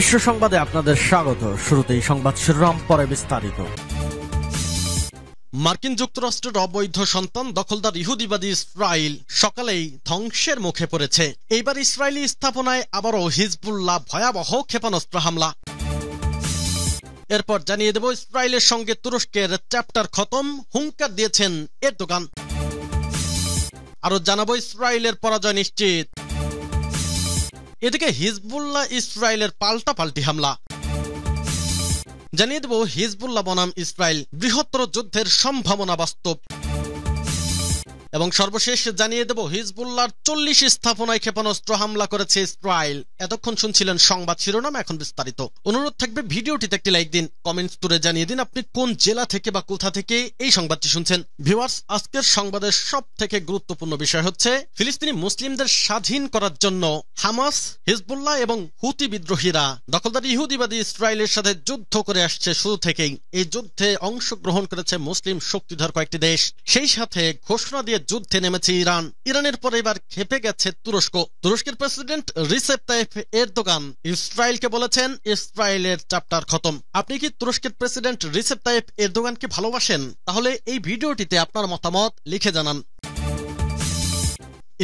বিশ্ব সংবাদে আপনাদের স্বাগত শুরুতেই সংবাদ শিরোনাম পরে বিস্তারিত মার্কিন যুক্তরাষ্ট্রের অবৈধ সন্তান দখলদার ইহুদিবাদী ইসরায়েল সকালেই ধ্বংসের মুখে পড়েছে এইবার ইসরায়েলি স্থাপনায় আবারও হিজবুল্লাহ ভয়াবহ ক্ষেপণাস্ত্র হামলা এরপর জানিয়ে দেব ইসরায়েলের সঙ্গে তুরস্কের চ্যাপ্টার খতম হুঙ্কার দিয়েছেন এর দোকান আরো জানাবো ইসরায়েলের পরাজয় নিশ্চিত এদিকে হিজবুল্লাহ ইসরায়েলের পাল্টি হামলা জানিয়ে দেব হিজবুল্লাহ বনাম ইসরায়েল বৃহত্তর যুদ্ধের সম্ভাবনা বাস্তব এবং সর্বশেষ জানিয়ে দেব হিজবুল্লাহর চল্লিশ স্থাপনায় ক্ষেপণাস্ত্র হামলা করেছে ইসরায়েল এতক্ষণ শুনছিলেন সংবাদ শিরোনাম এখন বিস্তারিত অনুরোধ থাকবে ভিডিওটিতে একটি লাইক দিন কমেন্টস তুলে জানিয়ে দিন আপনি কোন জেলা থেকে বা কোথা থেকে এই সংবাদটি শুনছেন ভিওয়ার্স আজকের সংবাদের সব থেকে গুরুত্বপূর্ণ বিষয় হচ্ছে ফিলিস্তিনি মুসলিমদের স্বাধীন করার জন্য হামাস হিজবুল্লাহ এবং হুতি বিদ্রোহীরা দখলদার ইহুদিবাদী ইসরায়েলের সাথে যুদ্ধ করে আসছে শুরু থেকেই এই যুদ্ধে অংশগ্রহণ করেছে মুসলিম শক্তিধর কয়েকটি দেশ সেই সাথে ঘোষণা দিয়ে যুদ্ধে নেমেছে ইরান ইরানের পর এবার খেপে গেছে তুরস্ক তুরস্কের প্রেসিডেন্ট রিসেপ তাইফ এরদোগান ইসরায়েলকে বলেছেন ইসরায়েলের চ্যাপ্টার খতম আপনি কি তুরস্কের প্রেসিডেন্ট রিসেপ তাইফ এরদোগানকে ভালোবাসেন তাহলে এই ভিডিওটিতে আপনার মতামত লিখে জানান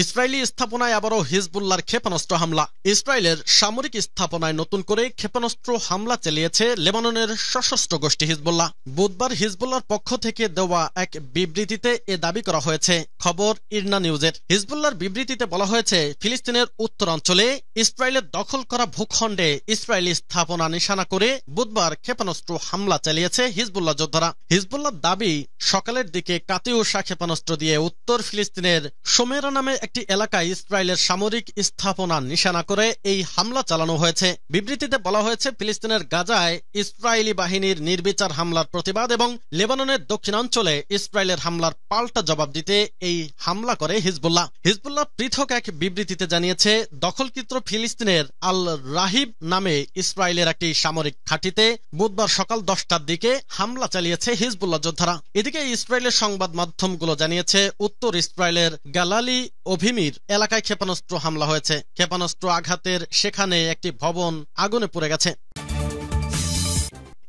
ইসরায়েলি স্থাপনায় আবারও হিজবুল্লার ক্ষেপণাস্ত্র হামলা ইসরায়েলের সামরিক স্থাপনায় নতুন করে ক্ষেপণাস্ত্র হামলা চালিয়েছে লেবাননের সশস্ত্র গোষ্ঠী হিজবুল্লাহ বুধবার হিজবুল্লার পক্ষ থেকে দেওয়া এক বিবৃতিতে এ দাবি করা হয়েছে খবর ইরনা নিউজের হিজবুল্লার বিবৃতিতে বলা হয়েছে ফিলিস্তিনের উত্তরাঞ্চলে ইসরায়েলের দখল করা ভূখণ্ডে ইসরায়েলি স্থাপনা নিশানা করে বুধবার ক্ষেপণাস্ত্র হামলা চালিয়েছে হিজবুল্লাহ যোদ্ধারা হিজবুল্লার দাবি সকালের দিকে কাতিউষা ক্ষেপণাস্ত্র দিয়ে উত্তর ফিলিস্তিনের সোমেরা নামে একটি এলাকায় ইসরায়েলের সামরিক স্থাপনা নিশানা করে এই হামলা চালানো হয়েছে বিবৃতিতে বলা হয়েছে ফিলিস্তিনের গাজায় ইসরায়েলি বাহিনীর নির্বিচার হামলার প্রতিবাদ এবং লেবাননের দক্ষিণাঞ্চলে ইসরায়েলের হামলার পাল্টা জবাব দিতে এই হামলা করে হিজবুল্লাহ হিজবুল্লাহ পৃথক এক বিবৃতিতে জানিয়েছে দখলকৃত ফিলিস্তিনের আল রাহিব নামে ইসরায়েলের একটি সামরিক ঘাঁটিতে বুধবার সকাল দশটার দিকে হামলা চালিয়েছে হিজবুল্লাহ যোদ্ধারা এদিকে ইসরায়েলের সংবাদ মাধ্যমগুলো জানিয়েছে উত্তর ইসরায়েলের গালালি ও অভিমির এলাকায় ক্ষেপণাস্ত্র হামলা হয়েছে ক্ষেপণাস্ত্র আঘাতের সেখানে একটি ভবন আগুনে পুড়ে গেছে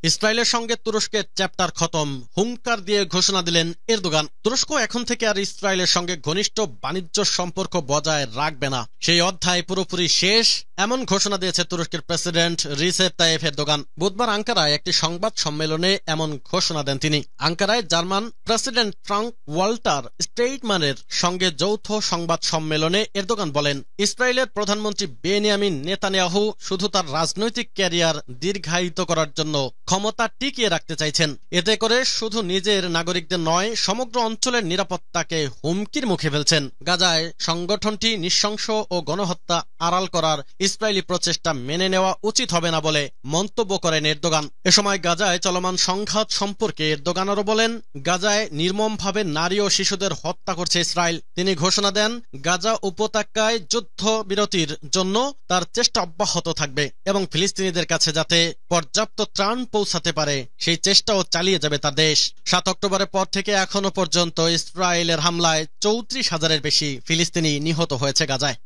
ইসরায়েলের সঙ্গে তুরস্কের চ্যাপ্টার খতম হুঙ্কার দিয়ে ঘোষণা দিলেন এরদোগান তুরস্ক এখন থেকে আর ইসরায়েলের সঙ্গে ঘনিষ্ঠ বাণিজ্য সম্পর্ক বজায় রাখবে না সেই অধ্যায় পুরোপুরি শেষ এমন ঘোষণা দিয়েছে তুরস্কের প্রেসিডেন্ট রিসেপ তাইফ এরদোগান বুধবার আঙ্কারায় একটি সংবাদ সম্মেলনে এমন ঘোষণা দেন তিনি আঙ্কারায় জার্মান প্রেসিডেন্ট ফ্রাঙ্ক ওয়াল্টার স্টেইটমানের সঙ্গে যৌথ সংবাদ সম্মেলনে এরদোগান বলেন ইসরায়েলের প্রধানমন্ত্রী বেনিয়ামিন নেতানিয়াহু শুধু তার রাজনৈতিক ক্যারিয়ার দীর্ঘায়িত করার জন্য ক্ষমতা টিকিয়ে রাখতে চাইছেন এতে করে শুধু নিজের নাগরিকদের নয় সমগ্র অঞ্চলের নিরাপত্তাকে হুমকির মুখে ফেলছেন গাজায় সংগঠনটি নিঃশংস ও গণহত্যা আড়াল করার ইসরায়েলি প্রচেষ্টা মেনে নেওয়া উচিত হবে না বলে মন্তব্য করেন এরদোগান এ সময় গাজায় চলমান সংঘাত সম্পর্কে এরদোগান আরও বলেন গাজায় নির্মমভাবে নারী ও শিশুদের হত্যা করছে ইসরায়েল তিনি ঘোষণা দেন গাজা উপত্যকায় যুদ্ধ বিরতির জন্য তার চেষ্টা অব্যাহত থাকবে এবং ফিলিস্তিনিদের কাছে যাতে পর্যাপ্ত ত্রাণ পৌঁছাতে পারে সেই চেষ্টাও চালিয়ে যাবে তার দেশ সাত অক্টোবরের পর থেকে এখনো পর্যন্ত ইসরায়েলের হামলায় চৌত্রিশ হাজারের বেশি ফিলিস্তিনি নিহত হয়েছে গাজায়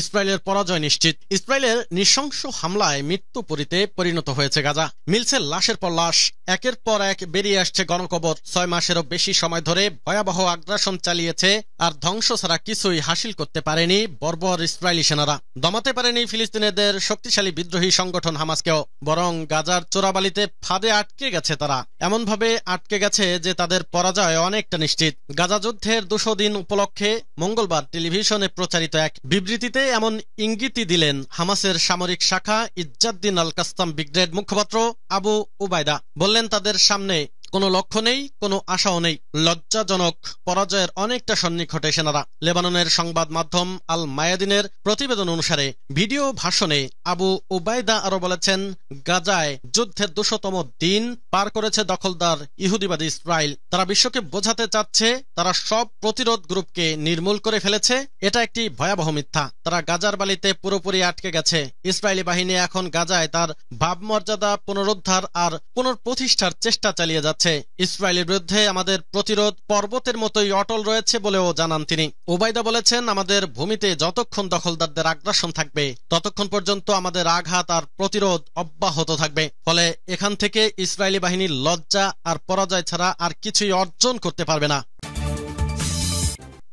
ইসরায়েলের পরাজয় নিশ্চিত ইসরায়েলের নৃশংস হামলায় মৃত্যু পরিতে পরিণত হয়েছে গাজা মিলছে লাশের পর লাশ একের পর এক বেরিয়ে আসছে গণকবর ছয় মাসেরও বেশি সময় ধরে ভয়াবহ আগ্রাসন চালিয়েছে আর ধ্বংস ছাড়া কিছুই হাসিল করতে পারেনি বর্বর ইসরায়েলি সেনারা দমাতে পারেনি ফিলিস্তিনিদের শক্তিশালী বিদ্রোহী সংগঠন হামাসকেও বরং গাজার চোরাবালিতে ফাঁদে আটকে গেছে তারা এমনভাবে আটকে গেছে যে তাদের পরাজয় অনেকটা নিশ্চিত গাজা যুদ্ধের দুশো দিন উপলক্ষে মঙ্গলবার টেলিভিশনে প্রচারিত এক বিবৃতিতে এমন ইঙ্গিতই দিলেন হামাসের সামরিক শাখা ইজ্জাদ্দিন আল কাস্তাম ব্রিগেড মুখপাত্র আবু উবায়দা বললেন তাদের সামনে কোনো লক্ষ্য নেই কোনো আশাও নেই লজ্জাজনক পরাজয়ের অনেকটা সন্নিকটে সেনারা লেবাননের সংবাদ মাধ্যম আল মায়াদিনের প্রতিবেদন অনুসারে ভিডিও ভাষণে আবু ওবায়দা আরো বলেছেন গাজায় যুদ্ধের দুশোতম দিন পার করেছে দখলদার ইহুদিবাদী ইসরায়েল তারা বিশ্বকে বোঝাতে চাচ্ছে তারা সব প্রতিরোধ গ্রুপকে নির্মূল করে ফেলেছে এটা একটি ভয়াবহ মিথ্যা তারা গাজার বালিতে পুরোপুরি আটকে গেছে ইসরায়েলি বাহিনী এখন গাজায় তার ভাবমর্যাদা পুনরুদ্ধার আর পুনঃপ্রতিষ্ঠার চেষ্টা চালিয়ে যাচ্ছে ইসরায়েলের বিরুদ্ধে আমাদের প্রতিরোধ পর্বতের মতোই অটল রয়েছে বলেও জানান তিনি ওবায়দা বলেছেন আমাদের ভূমিতে যতক্ষণ দখলদারদের আগ্রাসন থাকবে ততক্ষণ পর্যন্ত আমাদের আঘাত আর প্রতিরোধ অব্যাহত থাকবে ফলে এখান থেকে ইসরায়েলি বাহিনীর লজ্জা আর পরাজয় ছাড়া আর কিছুই অর্জন করতে পারবে না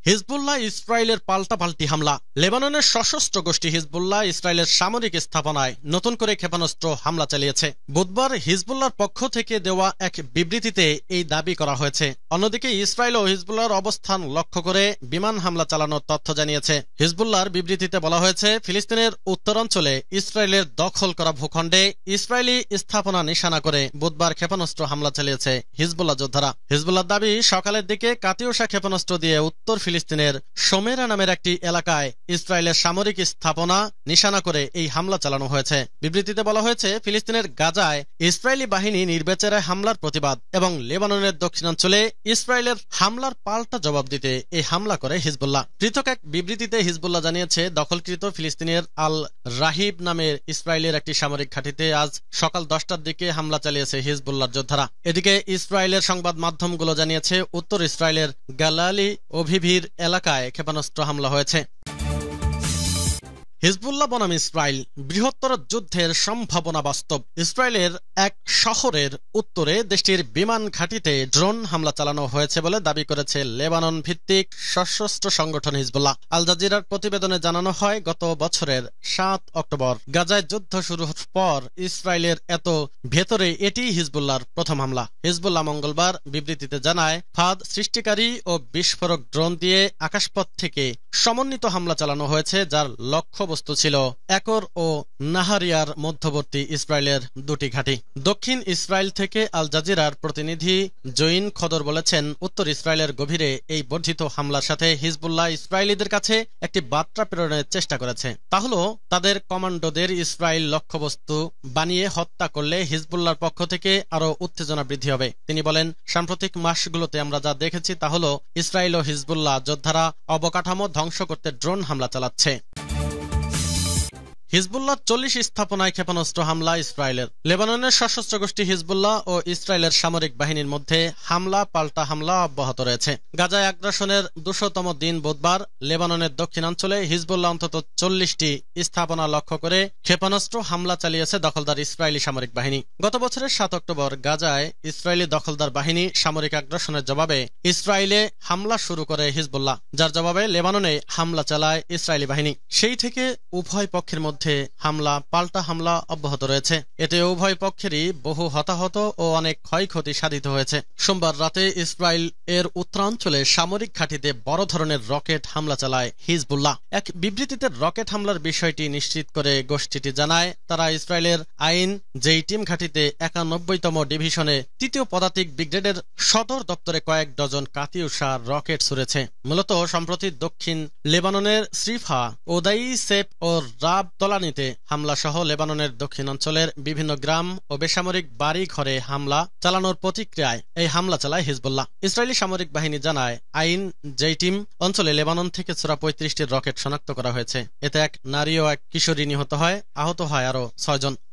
হিজবুল্লাহ ইসরায়েলের পাল্টাপাল্টি হামলা লেবাননের সশস্ত্র গোষ্ঠী হিজবুল্লাহ ইসরায়েলের সামরিক স্থাপনায় নতুন করে ক্ষেপণাস্ত্র হামলা চালিয়েছে বুধবার হিজবুল্লার পক্ষ থেকে দেওয়া এক বিবৃতিতে এই দাবি করা হয়েছে অন্যদিকে ইসরায়েল ও হিজবুল্লার অবস্থান লক্ষ্য করে বিমান হামলা চালানোর তথ্য জানিয়েছে হিজবুল্লার বিবৃতিতে বলা হয়েছে ফিলিস্তিনের উত্তরাঞ্চলে ইসরায়েলের দখল করা ভূখণ্ডে ইসরায়েলি স্থাপনা নিশানা করে বুধবার ক্ষেপণাস্ত্র হামলা চালিয়েছে হিজবুল্লাহ যোদ্ধারা হিজবুল্লার দাবি সকালের দিকে কাতিউষা ক্ষেপণাস্ত্র দিয়ে উত্তর ফিলিস্তিনের সোমেরা নামের একটি এলাকায় ইসরায়েলের সামরিক স্থাপনা নিশানা করে এই হামলা চালানো হয়েছে বিবৃতিতে বলা হয়েছে ফিলিস্তিনের গাজায় ইসরায়েলি বাহিনী নির্বিচারে হামলার প্রতিবাদ এবং লেবাননের দক্ষিণাঞ্চলে ইসরায়েলের হামলার পাল্টা জবাব দিতে এই হামলা করে হিজবুল্লাহ পৃথক এক বিবৃতিতে হিজবুল্লাহ জানিয়েছে দখলকৃত ফিলিস্তিনের আল রাহিব নামের ইসরায়েলের একটি সামরিক ঘাঁটিতে আজ সকাল দশটার দিকে হামলা চালিয়েছে হিজবুল্লাহর যোদ্ধারা এদিকে ইসরায়েলের সংবাদ মাধ্যমগুলো জানিয়েছে উত্তর ইসরায়েলের গালালি অভিভির এলাকায় ক্ষেপণাস্ত্র হামলা হয়েছে হিজবুল্লাহ বনাম ইসরায়েল বৃহত্তর যুদ্ধের সম্ভাবনা বাস্তব ইসরায়েলের এক শহরের উত্তরে দেশটির বিমান ঘাঁটিতে ড্রোন হামলা চালানো হয়েছে বলে দাবি করেছে লেবানন ভিত্তিক সশস্ত্র সংগঠন হিজবুল্লাহ আল জাজিরার প্রতিবেদনে জানানো হয় গত বছরের সাত অক্টোবর গাজায় যুদ্ধ শুরুর পর ইসরায়েলের এত ভেতরে এটি হিজবুল্লাহর প্রথম হামলা হিজবুল্লাহ মঙ্গলবার বিবৃতিতে জানায় ফাদ সৃষ্টিকারী ও বিস্ফোরক ড্রোন দিয়ে আকাশপথ থেকে সমন্বিত হামলা চালানো হয়েছে যার লক্ষ্য লক্ষ্যবস্তু ছিল একর ও নাহারিয়ার মধ্যবর্তী ইসরায়েলের দুটি ঘাঁটি দক্ষিণ ইসরায়েল থেকে আল জাজিরার প্রতিনিধি জৈন খদর বলেছেন উত্তর ইসরায়েলের গভীরে এই বর্ধিত হামলার সাথে হিজবুল্লাহ ইসরায়েলিদের কাছে একটি বার্তা প্রেরণের চেষ্টা করেছে তা হল তাদের কমান্ডোদের ইসরায়েল লক্ষ্যবস্তু বানিয়ে হত্যা করলে হিজবুল্লার পক্ষ থেকে আরও উত্তেজনা বৃদ্ধি হবে তিনি বলেন সাম্প্রতিক মাসগুলোতে আমরা যা দেখেছি তা হল ইসরায়েল ও হিজবুল্লাহ যোদ্ধারা অবকাঠামো ধ্বংস করতে ড্রোন হামলা চালাচ্ছে হিজবুল্লাহ চল্লিশ স্থাপনায় ক্ষেপণাস্ত্র হামলা ইসরায়েলের লেবাননের সশস্ত্র গোষ্ঠী হিজবুল্লাহ ও ইসরায়েলের সামরিক বাহিনীর মধ্যে হামলা পাল্টা হামলা অব্যাহত রয়েছে গাজায় আগ্রাসনের দুশোতম দিন বুধবার লেবাননের দক্ষিণাঞ্চলে হিজবুল্লাহ অন্তত চল্লিশটি স্থাপনা লক্ষ্য করে ক্ষেপণাস্ত্র হামলা চালিয়েছে দখলদার ইসরায়েলি সামরিক বাহিনী গত বছরের সাত অক্টোবর গাজায় ইসরায়েলি দখলদার বাহিনী সামরিক আগ্রাসনের জবাবে ইসরায়েলে হামলা শুরু করে হিজবুল্লাহ যার জবাবে লেবাননে হামলা চালায় ইসরায়েলি বাহিনী সেই থেকে উভয় পক্ষের মধ্যে বিরুদ্ধে হামলা পাল্টা হামলা অব্যাহত রয়েছে এতে উভয় পক্ষেরই বহু হতাহত ও অনেক ক্ষয়ক্ষতি সাধিত হয়েছে সোমবার রাতে ইসরায়েল এর উত্তরাঞ্চলে সামরিক ঘাঁটিতে বড় ধরনের রকেট হামলা চালায় হিজবুল্লাহ এক বিবৃতিতে রকেট হামলার বিষয়টি নিশ্চিত করে গোষ্ঠীটি জানায় তারা ইসরায়েলের আইন যেই টিম ঘাঁটিতে একানব্বইতম ডিভিশনে তৃতীয় পদাতিক ব্রিগেডের সদর দপ্তরে কয়েক ডজন কাতিউষা রকেট ছুড়েছে মূলত সম্প্রতি দক্ষিণ লেবাননের শ্রীফা ওদাই সেপ ও রাব কালানিতে সহ লেবাননের দক্ষিণাঞ্চলের বিভিন্ন গ্রাম ও বেসামরিক বাড়ি ঘরে হামলা চালানোর প্রতিক্রিয়ায় এই হামলা চালায় হিজবুল্লাহ ইসরায়েলি সামরিক বাহিনী জানায় আইন জেইটিম অঞ্চলে লেবানন থেকে চোরা পঁয়ত্রিশটির রকেট শনাক্ত করা হয়েছে এতে এক নারী ও এক কিশোরী নিহত হয় আহত হয় আরও ছয়জন